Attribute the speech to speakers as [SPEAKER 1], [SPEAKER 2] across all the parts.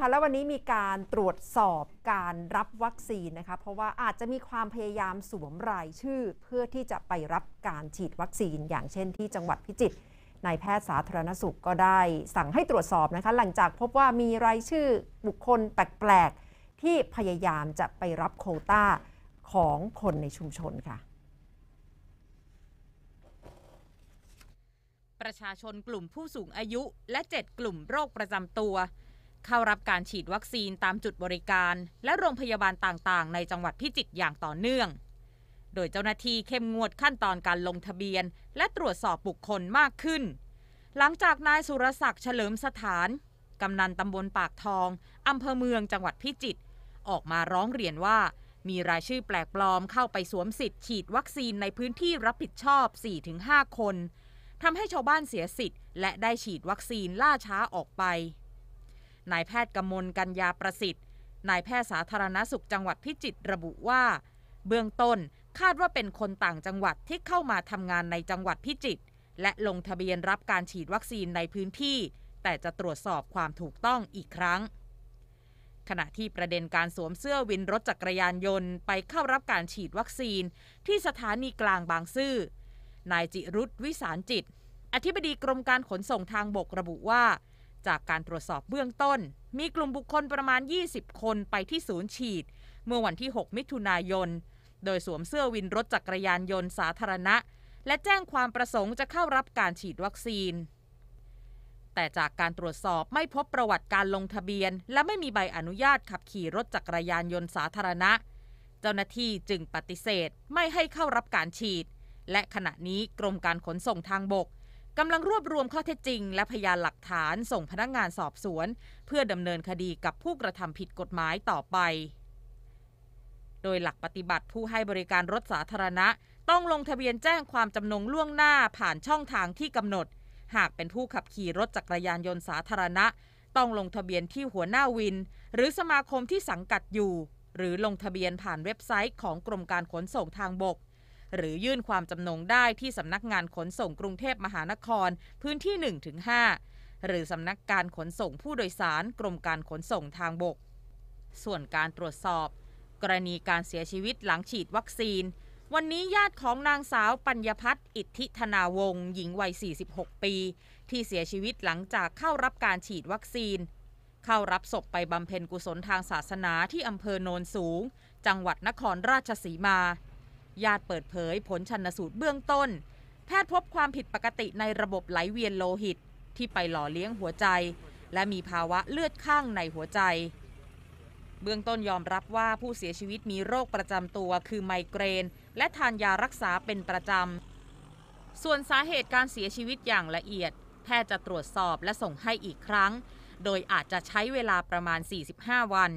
[SPEAKER 1] ค่ะแล้ววันนี้มีการตรวจสอบการรับวัคซีนนะคะเพราะว่าอาจจะมีความพยายามสวมรายชื่อเพื่อที่จะไปรับการฉีดวัคซีน อย่างเช่นที่จังหวัดพิจิตรนายแพทย์สาธารณสุขก็ได้สั่งให้ตรวจสอบนะคะ หลังจากพบว่ามีรายชื่อบุคคลแปลกๆ ที่พยายามจะไปรับโคต้าของคนในชุมชนค่ะ ประชาชนกลุ่มผู้สูงอายุ และ 7 กลุ่มโรคประจำตัวเข้ารับการฉีดวัคซีนตามจุดบริการ และโรงพยาบาลต่างๆ ในจังหวัดพิจิตรอย่างต่อเนื่อง โดยเจ้าหน้าที่เข้มงวดขั้นตอนการลงทะเบียน และตรวจสอบบุคคลมากขึ้น หลังจากนายสุรศักดิ์เฉลิมสถาน กำนันตำบลปากทอง อำเภอเมืองจังหวัดพิจิตรออกมาร้องเรียนว่า มีรายชื่อแปลกปลอมเข้าไปสวมสิทธิ์ ฉีดวัคซีนในพื้นที่รับผิดชอบ 4-5 คนทำให้ชาวบ้านเสียสิทธิ์และได้ฉีดวัคซีนล่าช้าออกไปนายแพทย์กำมลกัญญาประสิทธิ์ นายแพทย์สาธารณสุขจังหวัดพิจิตรระบุว่า เบื้องต้นคาดว่าเป็นคนต่างจังหวัดที่เข้ามาทำงานในจังหวัดพิจิตรและลงทะเบียนรับการฉีดวัคซีนในพื้นที่ แต่จะตรวจสอบความถูกต้องอีกครั้ง ขณะที่ประเด็นการสวมเสื้อวินรถจักรยานยนต์ไปเข้ารับการฉีดวัคซีนที่สถานีกลางบางซื่อนายจิรุธวิสารจิต อธิบดีกรมการขนส่งทางบกระบุว่าจากการตรวจสอบเบื้องต้น มีกลุ่มบุคคลประมาณ 20 คนไปที่ศูนย์ฉีด เมื่อวันที่ 6 มิถุนายนโดยสวมเสื้อวินรถจักรยานยนต์สาธารณะ และแจ้งความประสงค์จะเข้ารับการฉีดวัคซีน แต่จากการตรวจสอบไม่พบประวัติการลงทะเบียน และไม่มีใบอนุญาตขับขี่รถจักรยานยนต์สาธารณะ เจ้าหน้าที่จึงปฏิเสธไม่ให้เข้ารับการฉีด และขณะนี้กรมการขนส่งทางบกกำลังรวบรวมข้อเท็จจริงและพยานหลักฐานส่งพนักงานสอบสวน เพื่อดำเนินคดีกับผู้กระทำผิดกฎหมายต่อไป โดยหลักปฏิบัติผู้ให้บริการรถสาธารณะ ต้องลงทะเบียนแจ้งความจำนงล่วงหน้าผ่านช่องทางที่กำหนด หากเป็นผู้ขับขี่รถจักรยานยนต์สาธารณะ ต้องลงทะเบียนที่หัวหน้าวิน หรือสมาคมที่สังกัดอยู่ หรือลงทะเบียนผ่านเว็บไซต์ของกรมการขนส่งทางบกหรือยื่นความจำนงได้ที่สำนักงานขนส่งกรุงเทพมหานครพื้นที่ 1-5 หรือสำนักการขนส่งผู้โดยสารกรมการขนส่งทางบก ส่วนการตรวจสอบ กรณีการเสียชีวิตหลังฉีดวัคซีน วันนี้ญาติของนางสาวปัญญพัฒน์อิทธิธนาวงศ์หญิงวัย 46 ปี ที่เสียชีวิตหลังจากเข้ารับการฉีดวัคซีน เข้ารับศพไปบำเพ็ญกุศลทางศาสนาที่อำเภอโนนสูง จังหวัดนครราชสีมาญาติเปิดเผยผลชันสูตรเบื้องต้น แพทย์พบความผิดปกติในระบบไหลเวียนโลหิตที่ไปหล่อเลี้ยงหัวใจ และมีภาวะเลือดข้างในหัวใจ เบื้องต้นยอมรับว่าผู้เสียชีวิตมีโรคประจำตัวคือไมเกรน และทานยารักษาเป็นประจำส่วนสาเหตุการเสียชีวิตอย่างละเอียด แพทย์จะตรวจสอบและส่งให้อีกครั้ง โดยอาจจะใช้เวลาประมาณ 45 วัน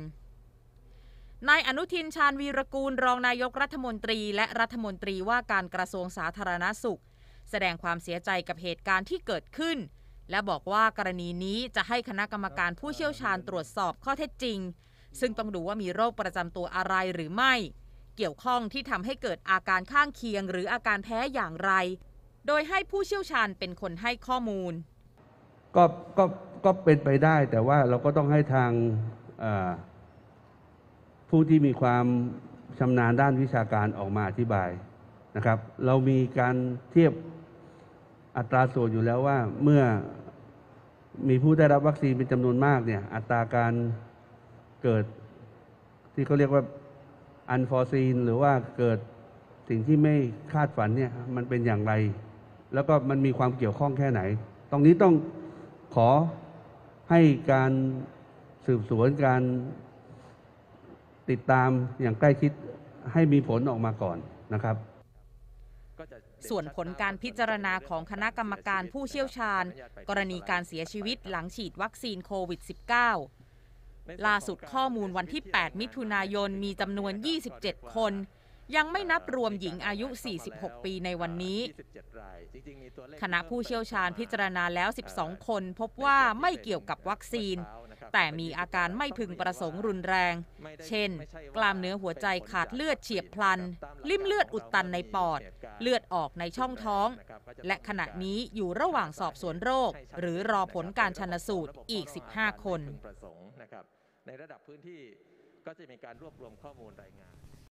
[SPEAKER 1] นายอนุทินชาญวีรกูลรองนายกรัฐมนตรีและรัฐมนตรีว่าการกระทรวงสาธารณาสุข แสดงความเสียใจกับเหตุการณ์ที่เกิดขึ้น และบอกว่ากรณีนี้จะให้คณะกรรมการผู้เชี่ยวชาญตรวจสอบข้อเท็จจริง ซึ่งต้องดูว่ามีโรคประจำตัวอะไรหรือไม่ เกี่ยวข้องที่ทำให้เกิดอาการข้างเคียงหรืออาการแพ้อย่างไร โดยให้ผู้เชี่ยวชาญเป็นคนให้ข้อมูล
[SPEAKER 2] ก็ก็ก็เป็นไปได้แต่ว่าเราก็ต้องให้ทางอ่าผู้ที่มีความชำนาญด้านวิชาการออกมาอธิบายนะครับ เรามีการเทียบอัตราส่วนอยู่แล้วว่าเมื่อมีผู้ได้รับวัคซีนเป็นจำนวนมากเนี่ยอัตราการเกิดที่เขาเรียกว่าอันฟอร์ซีนหรือว่าเกิดสิ่งที่ไม่คาดฝันเนี่ยมันเป็นอย่างไร แล้วก็มันมีความเกี่ยวข้องแค่ไหนตรงนี้ต้องขอให้การสืบสวนการติดตามอย่างใกล้ชิดให้มีผลออกมาก่อนนะครับ
[SPEAKER 1] ส่วนผลการพิจารณาของคณะกรรมการผู้เชี่ยวชาญ กรณีการเสียชีวิตหลังฉีดวัคซีนโควิด -19 ล่าสุดข้อมูลวันที่ 8 มิถุนายน มีจำนวน 27 คนยังไม่นับรวมหญิงอายุ 46 ปีในวันนี้คณะผู้เชี่ยวชาญพิจารณาแล้ว 12 คนพบว่าไม่เกี่ยวกับวัคซีน แต่มีอาการไม่พึงประสงค์รุนแรง เช่น กล้ามเนื้อหัวใจขาดเลือดเฉียบพลัน ลิ่มเลือดอุดตันในปอด เลือดออกในช่องท้อง และขณะนี้อยู่ระหว่างสอบสวนโรคหรือรอผลการชันสูตรอีก 15 คน
[SPEAKER 2] ในระดับพื้นที่ก็จะมีการรวบรวมข้อมูลรายงาน